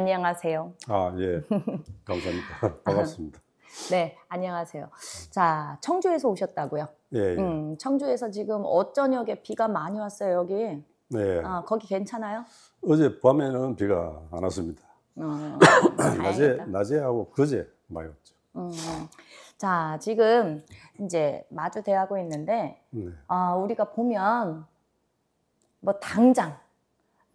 안녕하세요. 아, 예. 감사합니다. 반갑습니다. 네, 안녕하세요. 자, 청주에서 오셨다고요? 예. 예. 음, 청주에서 지금 어쩌녁에 비가 많이 왔어요, 여기. 네. 아, 거기 괜찮아요? 어제 밤에는 비가 안 왔습니다. 어, 낮에, 낮에하고 그제 많이 왔죠. 음, 음. 자, 지금 이제 마주 대하고 있는데, 네. 아, 우리가 보면 뭐 당장,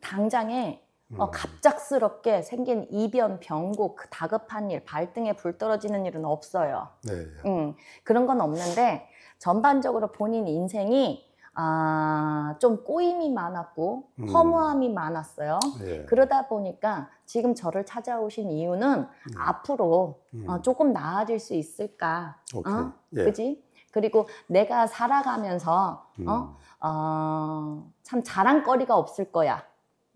당장에 음. 어, 갑작스럽게 생긴 이변, 병고, 그 다급한 일, 발등에 불 떨어지는 일은 없어요. 네, 네. 음, 그런 건 없는데 전반적으로 본인 인생이 아, 좀 꼬임이 많았고 음. 허무함이 많았어요. 예. 그러다 보니까 지금 저를 찾아오신 이유는 음. 앞으로 어, 음. 조금 나아질 수 있을까? 오케이. 어? 예. 그지? 그리고 내가 살아가면서 어? 어, 참 자랑거리가 없을 거야.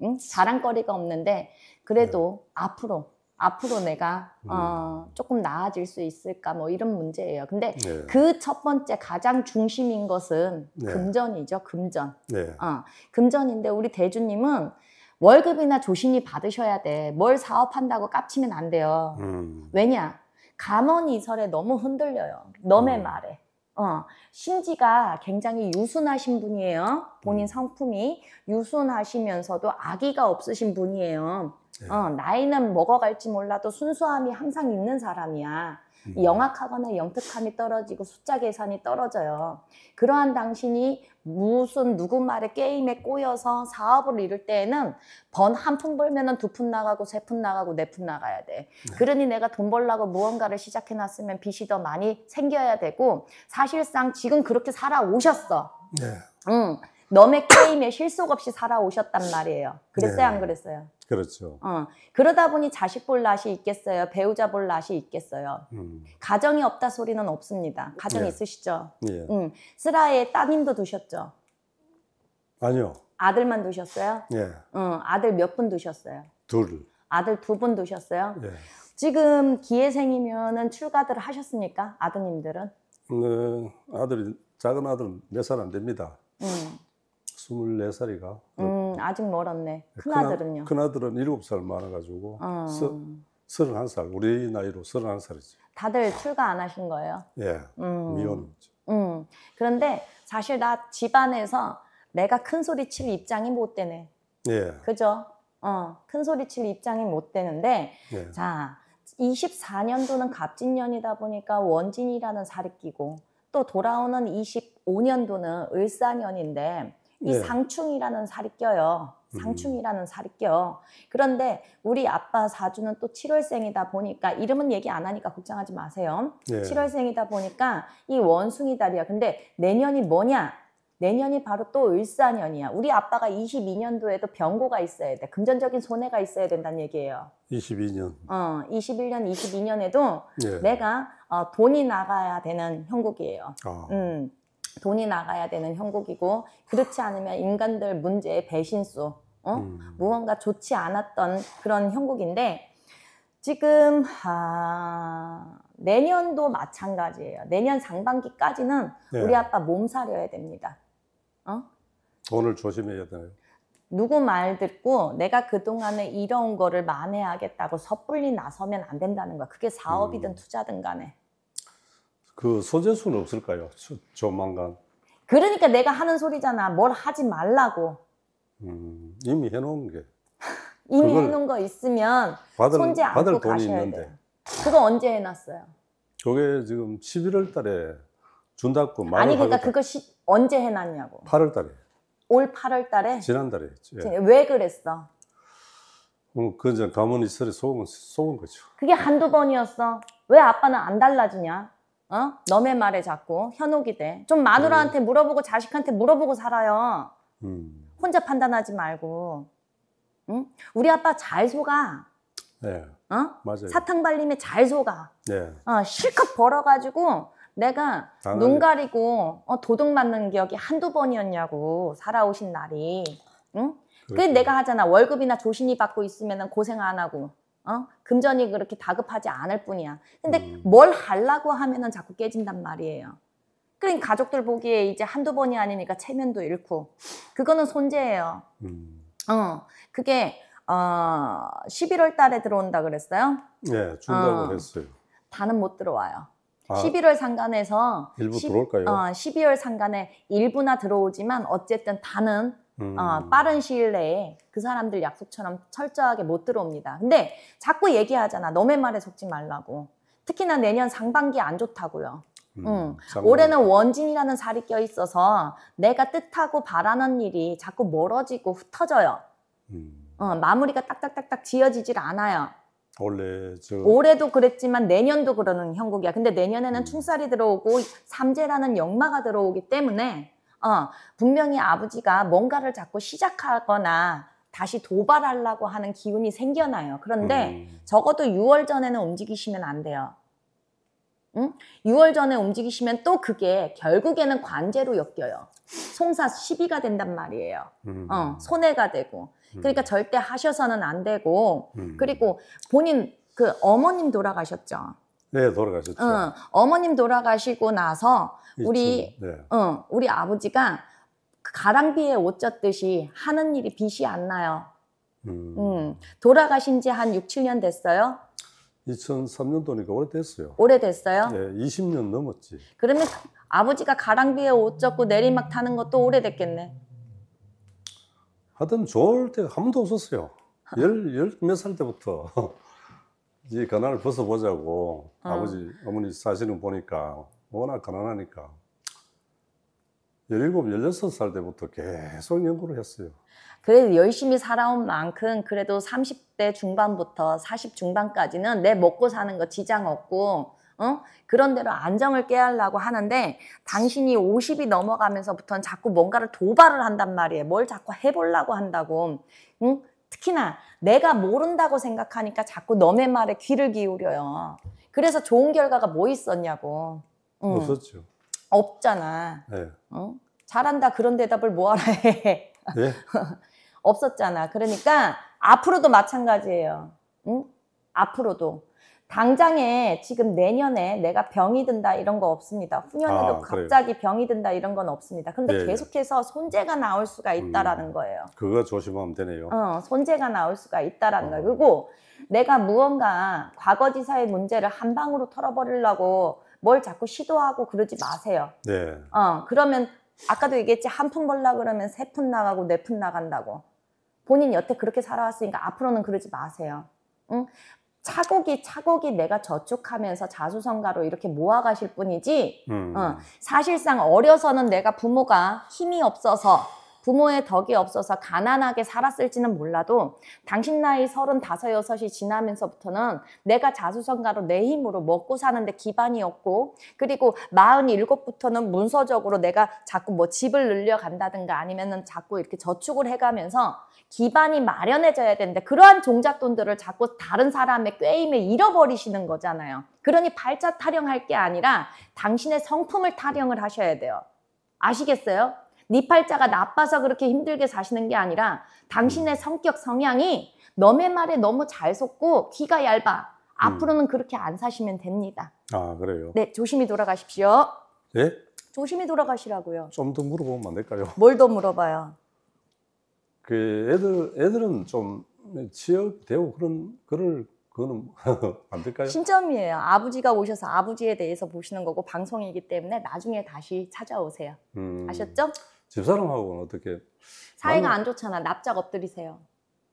응? 자랑거리가 없는데 그래도 네. 앞으로 앞으로 내가 어, 음. 조금 나아질 수 있을까 뭐 이런 문제예요. 근데 네. 그첫 번째 가장 중심인 것은 네. 금전이죠. 금전. 네. 어, 금전인데 우리 대주님은 월급이나 조신이 받으셔야 돼. 뭘 사업한다고 깝치면 안 돼요. 음. 왜냐? 감언이설에 너무 흔들려요. 너의 음. 말에. 어, 신지가 굉장히 유순하신 분이에요. 본인 음. 성품이 유순하시면서도 아기가 없으신 분이에요. 네. 어, 나이는 먹어갈지 몰라도 순수함이 항상 있는 사람이야. 음. 영악하거나 영특함이 떨어지고 숫자 계산이 떨어져요. 그러한 당신이 무슨 누구 말에 게임에 꼬여서 사업을 이룰 때에는 번 한 푼 벌면은 두 푼 나가고 세 푼 나가고 네 푼 나가야 돼. 네. 그러니 내가 돈 벌라고 무언가를 시작해 놨으면 빚이 더 많이 생겨야 되고 사실상 지금 그렇게 살아오셨어. 네. 응. 너의 게임에 실속 없이 살아오셨단 말이에요. 그랬어요, 네. 안 그랬어요? 그렇죠. 어, 그러다 보니 자식 볼 낯이 있겠어요. 배우자 볼 낯이 있겠어요. 음. 가정이 없다 소리는 없습니다. 가정 예. 있으시죠? 예. 음. 쓰라의 따님도 두셨죠? 아니요. 아들만 두셨어요? 예. 음, 아들 몇 분 두셨어요? 둘. 아들 두 분 두셨어요? 예. 지금 기회생이면 출가들 하셨습니까? 아드님들은? 네, 아들이 작은 아들 은몇 살 안 됩니다. 음. 24살이가. 음, 아직 멀었네. 네, 큰아들은요? 큰아들은 7살 많아가지고, 음. 서, 31살, 우리 나이로 31살이지. 다들 출가 안 하신 거예요? 예, 음. 미혼이죠. 음. 그런데 사실 나 집안에서 내가 큰 소리 칠 입장이 못 되네. 예. 그죠? 어, 큰 소리 칠 입장이 못 되는데, 예. 자, 24년도는 갑진년이다 보니까 원진이라는 살이 끼고, 또 돌아오는 25년도는 을사년인데 이 네. 상충이라는 살이 껴요. 음. 상충이라는 살이 껴. 그런데 우리 아빠 사주는 또 7월생이다 보니까 이름은 얘기 안 하니까 걱정하지 마세요. 네. 예. 7월생이다 보니까 이 원숭이 달이야. 근데 내년이 뭐냐? 내년이 바로 또 을사년이야. 우리 아빠가 22년도에도 병고가 있어야 돼. 금전적인 손해가 있어야 된다는 얘기예요. 22년. 어, 21년, 22년에도 네. 내가 어, 돈이 나가야 되는 형국이에요. 아. 음. 돈이 나가야 되는 형국이고 그렇지 않으면 인간들 문제의 배신수 어? 음. 무언가 좋지 않았던 그런 형국인데 지금 아, 내년도 마찬가지예요. 내년 상반기까지는 네. 우리 아빠 몸살려야 됩니다. 어? 돈을 조심해야 돼요. 누구 말 듣고 내가 그동안에 이런 거를 만회하겠다고 섣불리 나서면 안 된다는 거야. 그게 사업이든 음. 투자든 간에. 그 소재수는 없을까요? 조, 만간 그러니까 내가 하는 소리잖아. 뭘 하지 말라고. 음, 이미 해놓은 게. 이미 해놓은 거 있으면 받을, 손재 않고 받을 돈이 가셔야 있는데. 돼 그거 언제 해놨어요? 그게 지금 11월 달에 준다고 말을 아니 그러니까 그거 시, 언제 해놨냐고. 8월 달에. 올 8월 달에? 지난달에 했죠. 예. 왜 그랬어? 음, 그저 가문이 설에 속은, 속은 거죠. 그게 한두 번이었어. 왜 아빠는 안 달라지냐? 어? 너의 말에 자꾸 현혹이 돼. 좀 마누라한테 물어보고 자식한테 물어보고 살아요. 음. 혼자 판단하지 말고. 응? 우리 아빠 잘 속아. 네. 어? 맞아요. 사탕 발림에 잘 속아. 네. 어, 실컷 벌어가지고 내가 당연히... 눈 가리고 어, 도둑 맞는 기억이 한두 번이었냐고 살아오신 날이. 응? 그그렇 내가 하잖아. 월급이나 조신이 받고 있으면 고생 안 하고. 어? 금전이 그렇게 다급하지 않을 뿐이야. 근데 음. 뭘 하려고 하면은 자꾸 깨진단 말이에요. 그러니까 가족들 보기에 이제 한두 번이 아니니까 체면도 잃고. 그거는 손재예요. 음. 어, 그게, 어, 11월 달에 들어온다 그랬어요? 네, 준다고 어, 했어요. 다는 못 들어와요. 아, 11월 상간에서. 일부 10, 들어올까요? 어, 12월 상간에 일부나 들어오지만 어쨌든 다는 어, 음. 어, 빠른 시일 내에 그 사람들 약속처럼 철저하게 못 들어옵니다. 근데 자꾸 얘기하잖아. 너네 말에 속지 말라고. 특히나 내년 상반기 안 좋다고요. 음, 응. 올해는 원진이라는 살이 껴 있어서 내가 뜻하고 바라는 일이 자꾸 멀어지고 흩어져요. 음. 어, 마무리가 딱딱딱딱 지어지질 않아요. 원래 저... 올해도 그랬지만 내년도 그러는 형국이야. 근데 내년에는 음. 충살이 들어오고 삼재라는 역마가 들어오기 때문에 어, 분명히 아버지가 뭔가를 자꾸 시작하거나 다시 도발하려고 하는 기운이 생겨나요. 그런데 음. 적어도 6월 전에는 움직이시면 안 돼요. 응? 6월 전에 움직이시면 또 그게 결국에는 관제로 엮여요. 송사 시비가 된단 말이에요. 어, 음. 어, 손해가 되고. 그러니까 음. 절대 하셔서는 안 되고. 음. 그리고 본인 그 어머님 돌아가셨죠. 네, 돌아가셨죠. 응, 어머님 돌아가시고 나서 우리 네. 응, 우리 아버지가 가랑비에 옷 젖듯이 하는 일이 빛이 안 나요. 음. 응, 돌아가신 지 한 6, 7년 됐어요. 2003년도니까 오래됐어요. 오래됐어요? 네, 20년 넘었지. 그러면 아버지가 가랑비에 옷 젖고 내리막 타는 것도 오래됐겠네. 하여튼 좋을 때한 번도 없었어요. 열, 몇살 때부터. 이제 가난을 벗어보자고 어. 아버지 어머니 사실은 보니까 워낙 가난하니까 17, 16살 때부터 계속 연구를 했어요. 그래도 열심히 살아온 만큼 그래도 30대 중반부터 40 중반까지는 내 먹고 사는 거 지장 없고 어? 그런 대로 안정을 깨하려고 하는데 당신이 50이 넘어가면서부터는 자꾸 뭔가를 도발을 한단 말이에요. 뭘 자꾸 해보려고 한다고. 응? 특히나 내가 모른다고 생각하니까 자꾸 너네 말에 귀를 기울여요. 그래서 좋은 결과가 뭐 있었냐고. 응. 없었죠. 뭐 없잖아. 네. 응? 잘한다 그런 대답을 뭐하라 해. 네? 없었잖아. 그러니까 앞으로도 마찬가지예요. 응? 앞으로도 당장에 지금 내년에 내가 병이 든다 이런 거 없습니다. 후년에도 아, 갑자기 병이 든다 이런 건 없습니다. 근데 예, 예. 계속해서 손재가 나올 수가 음. 있다라는 거예요. 그거 조심하면 되네요. 어, 손재가 나올 수가 있다라는 어. 거예요. 그리고 내가 무언가 과거지사의 문제를 한 방으로 털어버리려고 뭘 자꾸 시도하고 그러지 마세요. 네. 어, 그러면 아까도 얘기했지 한 푼 벌라 그러면 세 푼 나가고 네 푼 나간다고. 본인 여태 그렇게 살아왔으니까 앞으로는 그러지 마세요. 응? 차곡이 차곡이 내가 저축하면서 자수성가로 이렇게 모아가실 뿐이지 음. 어, 사실상 어려서는 내가 부모가 힘이 없어서 부모의 덕이 없어서 가난하게 살았을지는 몰라도 당신 나이 서른 다섯 여섯이 지나면서부터는 내가 자수성가로 내 힘으로 먹고 사는데 기반이 없고 그리고 마흔 일곱부터는 문서적으로 내가 자꾸 뭐 집을 늘려간다든가 아니면은 자꾸 이렇게 저축을 해가면서 기반이 마련해져야 되는데 그러한 종잣돈들을 자꾸 다른 사람의 꾀임에 잃어버리시는 거잖아요. 그러니 발자 타령할 게 아니라 당신의 성품을 타령을 하셔야 돼요. 아시겠어요? 네 팔자가 나빠서 그렇게 힘들게 사시는 게 아니라 당신의 성격 성향이 너의 말에 너무 잘 속고 귀가 얇아. 음. 앞으로는 음. 그렇게 안 사시면 됩니다. 아 그래요? 네 조심히 돌아가십시오. 예? 조심히 돌아가시라고요. 좀 더 물어보면 안 될까요? 뭘 더 물어봐요? 그 애들 애들은 좀 취업되고 그런 그럴 그거는 안 될까요? 신점이에요. 아버지가 오셔서 아버지에 대해서 보시는 거고 방송이기 때문에 나중에 다시 찾아오세요. 음, 아셨죠? 집사람하고는 어떻게 사이가 만나... 안 좋잖아. 납작 엎드리세요.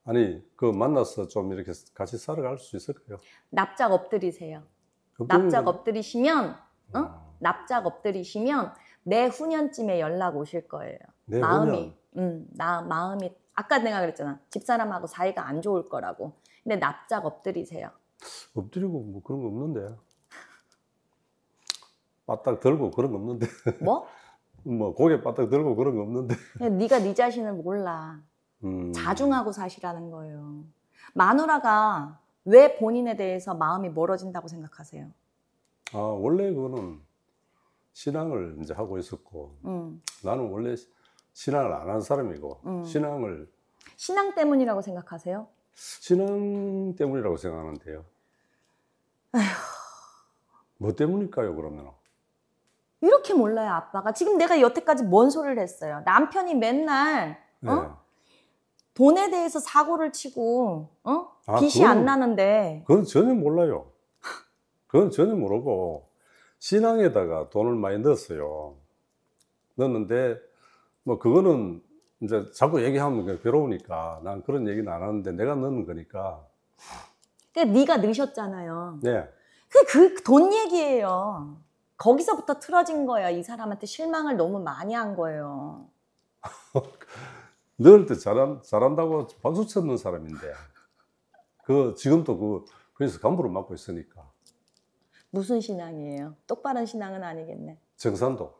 아니 그 만나서 좀 이렇게 같이 살아갈 수 있을까요? 납작 엎드리세요. 납작 엎드리시면 응? 어? 음. 납작 엎드리시면 내 후년쯤에 연락 오실 거예요. 마음이 후년. 음, 나 마음이 아까 내가 그랬잖아. 집사람하고 사이가 안 좋을 거라고. 근데 납작 엎드리세요. 엎드리고 뭐 그런 거 없는데. 바닥 들고 그런 거 없는데. 뭐? 뭐 고개 바닥 들고 그런 거 없는데. 네가 네 자신을 몰라. 음. 자중하고 사시라는 거예요. 마누라가 왜 본인에 대해서 마음이 멀어진다고 생각하세요? 아 원래 그거는 신앙을 이제 하고 있었고 음. 나는 원래 신앙을 안 한 사람이고 음. 신앙을 신앙 때문이라고 생각하세요? 신앙 때문이라고 생각하는데요. 에휴. 뭐 때문일까요, 그러면? 이렇게 몰라요, 아빠가. 지금 내가 여태까지 뭔 소리를 했어요. 남편이 맨날 어? 네. 돈에 대해서 사고를 치고 어? 아, 빚이 그건, 안 나는데. 그건 전혀 몰라요. 그건 전혀 모르고 신앙에다가 돈을 많이 넣었어요. 넣었는데 뭐 그거는 이제 자꾸 얘기하면 괴로우니까 난 그런 얘기는 안 하는데 내가 넣는 거니까. 근데 그러니까 네가 넣으셨잖아요. 네. 그돈 그 얘기예요. 거기서부터 틀어진 거야. 이 사람한테 실망을 너무 많이 한 거예요. 넣을 때 잘한, 잘한다고 박수 쳤는 사람인데. 그, 지금도 그, 그래서 간부를 맡고 있으니까. 무슨 신앙이에요? 똑바른 신앙은 아니겠네. 정산도.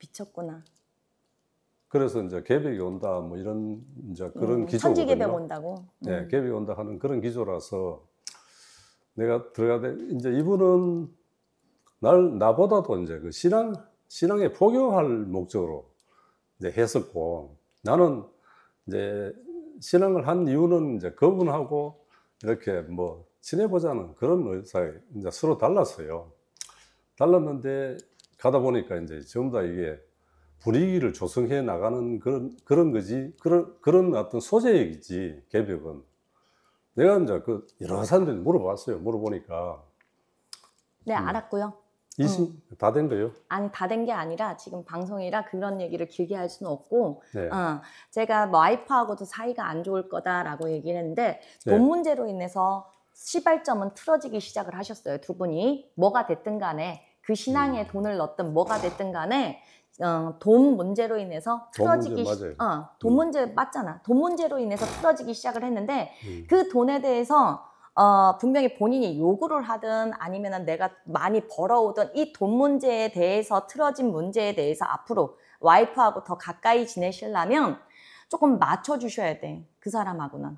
미쳤구나. 그래서 이제 개벽이 온다 뭐 이런 이제 그런 음, 기조거든요. 천지 개벽 온다고. 네, 음. 네, 개벽이 온다 하는 그런 기조라서 내가 들어가야 돼. 이제 이분은 날 나보다도 이제 그 신앙 신앙에 포교할 목적으로 이제 했었고 나는 이제 신앙을 한 이유는 이제 그분하고 이렇게 뭐 친해보자는 그런 의사에 이제 서로 달랐어요. 달랐는데 가다 보니까 이제 전부 다 이게 분위기를 조성해 나가는 그런, 그런 거지, 그런, 그런 어떤 소재이지, 개벽은. 내가 이제 그 여러 사람들이 물어봤어요. 물어보니까. 네, 음. 알았고요. 이0 음. 다된 거요? 예 아니, 다 된 게 아니라 지금 방송이라 그런 얘기를 길게 할 수는 없고, 네. 어, 제가 뭐 와이프하고도 사이가 안 좋을 거다라고 얘기를 했는데, 네. 돈 문제로 인해서 시발점은 틀어지기 시작을 하셨어요, 두 분이. 뭐가 됐든 간에, 그 신앙에 음. 돈을 넣든 뭐가 됐든 간에, 어, 돈 문제로 인해서 틀어지기 돈, 문제, 시, 어, 음. 돈 문제 맞잖아. 돈 문제로 인해서 틀어지기 시작을 했는데 음. 그 돈에 대해서 어, 분명히 본인이 요구를 하든 아니면 내가 많이 벌어오던 이 돈 문제에 대해서 틀어진 문제에 대해서 앞으로 와이프하고 더 가까이 지내시려면 조금 맞춰주셔야 돼. 그 사람하고는.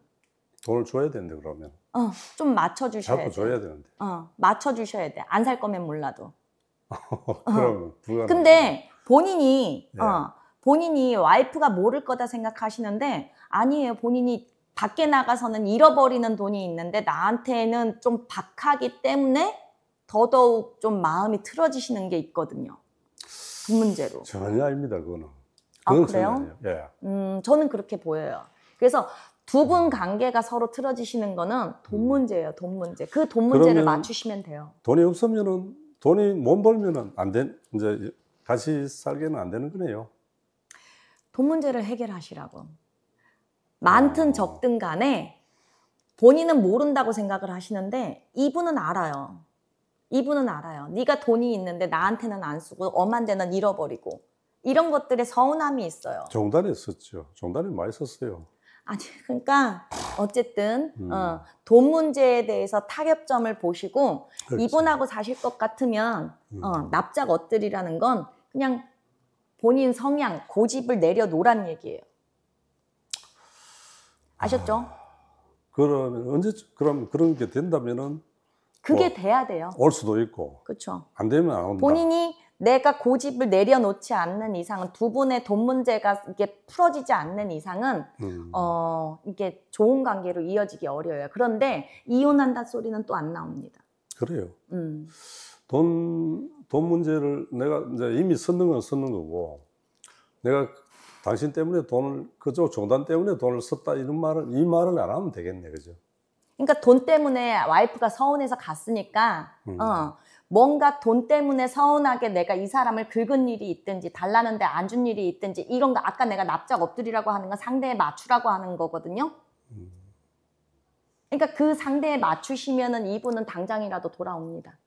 돈을 줘야 되는데 그러면. 어, 좀 맞춰주셔야 돼. 자꾸 줘야 되는데. 어, 맞춰주셔야 돼. 안 살 거면 몰라도. 그럼 어. 불가능. 근데 본인이 네. 어, 본인이 와이프가 모를 거다 생각하시는데 아니에요. 본인이 밖에 나가서는 잃어버리는 돈이 있는데 나한테는 좀 박하기 때문에 더더욱 좀 마음이 틀어지시는 게 있거든요. 그 문제로. 전혀 아닙니다. 그거는. 아, 그건 아 그래요? 예. 음 저는 그렇게 보여요. 그래서 두 분 관계가 서로 틀어지시는 거는 돈 음. 문제예요. 돈 문제. 그 돈 문제를 맞추시면 돼요. 돈이 없으면은 돈이 못 벌면은 안 된 이제 다시 살게는 안 되는 거네요. 돈 문제를 해결하시라고. 많든 아. 적든 간에 본인은 모른다고 생각을 하시는데 이분은 알아요. 이분은 알아요. 네가 돈이 있는데 나한테는 안 쓰고 엄한 데는 잃어버리고 이런 것들에 서운함이 있어요. 정단에 썼죠. 정단에 많이 썼어요. 아니 그러니까 어쨌든 음. 어, 돈 문제에 대해서 타협점을 보시고 그렇지. 이분하고 사실 것 같으면 음. 어, 납작 엎드리라는 건 그냥 본인 성향, 고집을 내려놓란 얘기예요. 아셨죠? 아, 그러면 언제 그럼 그런 게 된다면은 그게 뭐, 돼야 돼요. 올 수도 있고. 그렇죠. 안 되면 안 온다. 본인이 내가 고집을 내려놓지 않는 이상은 두 분의 돈 문제가 이게 풀어지지 않는 이상은 음. 어 이게 좋은 관계로 이어지기 어려워요. 그런데 이혼한다 소리는 또 안 나옵니다. 그래요. 음. 돈돈 문제를 내가 이제 이미 썼는 건 썼는 거고 내가 당신 때문에 돈을 그쪽 종단 때문에 돈을 썼다 이런 말을이말을안 하면 되겠네 그죠? 그러니까 돈 때문에 와이프가 서운해서 갔으니까 음. 어, 뭔가 돈 때문에 서운하게 내가 이 사람을 긁은 일이 있든지 달라는데 안 준 일이 있든지 이런 거 아까 내가 납작 엎드리라고 하는 건 상대에 맞추라고 하는 거거든요. 음. 그러니까 그 상대에 맞추시면은 이분은 당장이라도 돌아옵니다.